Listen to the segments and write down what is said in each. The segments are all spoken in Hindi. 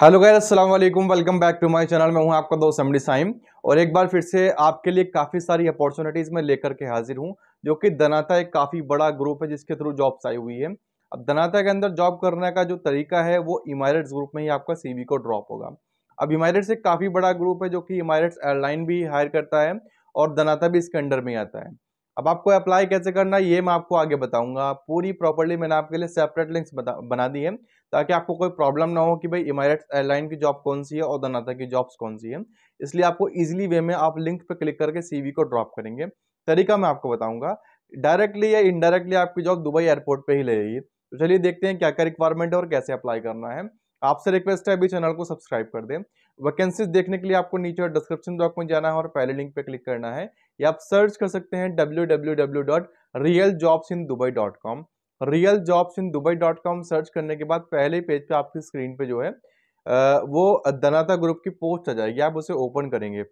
हेलो गैर अस्सलाम वालेकुम welcome back to my channel मैं हूं आपका दोस्त एमडी साइम और एक बार फिर से आपके लिए काफ़ी सारी अपॉर्चुनिटीज़ में लेकर के हाजिर हूं जो कि दनाता एक काफ़ी बड़ा ग्रुप है जिसके थ्रू जॉब्स आई हुई है अब दनाता के अंदर जॉब करने का जो तरीका है वो इमारेट्स ग्रुप में ही आपका सी को ड्रॉप होगा अब इमारेट्स एक काफ़ी बड़ा ग्रुप है जो कि इमारेट्स एयरलाइन भी हायर करता है और दनाता भी इसके अंडर में आता है अब आपको अप्लाई कैसे करना है ये मैं आपको आगे बताऊंगा पूरी प्रॉपर्ली मैंने आपके लिए सेपरेट लिंक्स बना दी है ताकि आपको कोई प्रॉब्लम ना हो कि भाई इमारेट्स एयरलाइन की जॉब कौन सी है और दनाता की जॉब्स कौन सी है इसलिए आपको इजीली वे में आप लिंक पर क्लिक करके सीवी को ड्रॉप करेंगे तरीका मैं आपको बताऊंगा डायरेक्टली या इनडायरेक्टली आपकी जॉब दुबई एयरपोर्ट पर ही लगेगी तो चलिए देखते हैं क्या क्या रिक्वायरमेंट है और कैसे अप्लाई करना है आपसे रिक्वेस्ट है अभी चैनल को सब्सक्राइब कर दें वैकेंसीज देखने के लिए आपको नीचे डिस्क्रिप्शन बॉक्स में जाना है और पहले लिंक पे क्लिक करना है या आप सर्च कर सकते हैं W W W dot real jobs in Dubai dot com real jobs in Dubai dot com search करने के बाद पहले पेज पे आपकी स्क्रीन पे जो है वो दनाता ग्रुप की पोस्ट आ जाएगी आप उसे ओपन करेंगे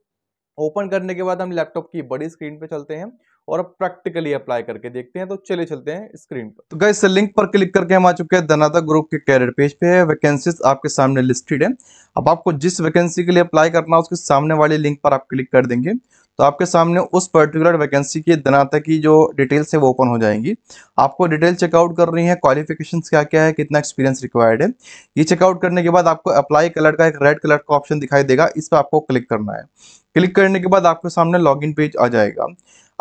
ओपन करने के बाद हम लैपटॉप की बड़ी स्क्रीन पे चलते हैं और अब प्रैक्टिकली अप्लाई करके देखते हैं तो चले चलते हैं स्क्रीन पर तो गैस लिंक पर क्लिक करके हम आ चुके हैं दनाता ग्रुप के कैरियर पेज पे है वैकेंसीज आपके सामने लिस्टेड है अब आपको जिस वैकेंसी के लिए अप्लाई करना है उसके सामने वाले लिंक पर आप क्लिक कर देंगे तो आपके सामने उस पर्टिकुलर वैकेंसी की दनाता की जो डिटेल्स है वो ओपन हो जाएंगी आपको डिटेल चेकआउट कर रही है क्वालिफिकेशन क्या क्या है कितना एक्सपीरियंस रिक्वायर्ड है ये चेकआउट करने के बाद आपको अप्लाई कलर का एक रेड कलर का ऑप्शन दिखाई देगा इस पर आपको क्लिक करना है क्लिक करने के बाद आपके सामने लॉग पेज आ जाएगा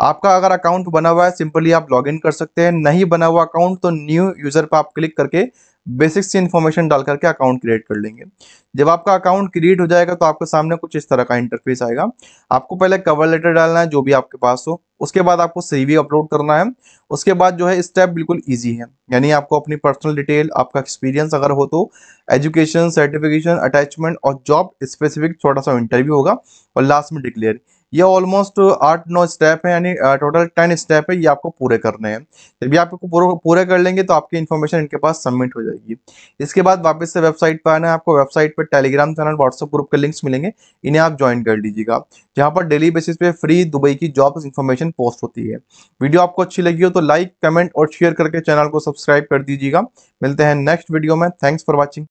आपका अगर अकाउंट बना हुआ है सिंपली आप लॉग कर सकते हैं नहीं बना हुआ अकाउंट तो न्यू यूज़र पर आप क्लिक करके बेसिक सी इन्फॉर्मेशन डाल करके अकाउंट क्रिएट कर लेंगे जब आपका अकाउंट क्रिएट हो जाएगा तो आपके सामने कुछ इस तरह का इंटरफेस आएगा आपको पहले कवर लेटर डालना है जो भी आपके पास हो उसके बाद आपको सीवी अपलोड करना है उसके बाद जो है स्टेप बिल्कुल इजी है यानी आपको अपनी पर्सनल डिटेल आपका एक्सपीरियंस अगर हो तो एजुकेशन सर्टिफिकेशन अटैचमेंट और जॉब स्पेसिफिक छोटा सा इंटरव्यू होगा और लास्ट में डिक्लेयर ये ऑलमोस्ट आठ नौ स्टेप है यानी टोटल टेन स्टेप है ये आपको पूरे करने हैं जब भी आपको पूरे कर लेंगे तो आपकी इन्फॉर्मेशन इनके पास सबमिट हो जाएगी इसके बाद वापस से वेबसाइट पर आना है आपको वेबसाइट पर टेलीग्राम चैनल व्हाट्सअप ग्रुप के लिंक्स मिलेंगे इन्हें आप ज्वाइन कर लीजिएगा जहाँ पर डेली बेसिस पे फ्री दुबई की जॉब इन्फॉर्मेशन पोस्ट होती है वीडियो आपको अच्छी लगी हो तो लाइक कमेंट और शेयर करके चैनल को सब्सक्राइब कर दीजिएगा मिलते हैं नेक्स्ट वीडियो में थैंक्स फॉर वॉचिंग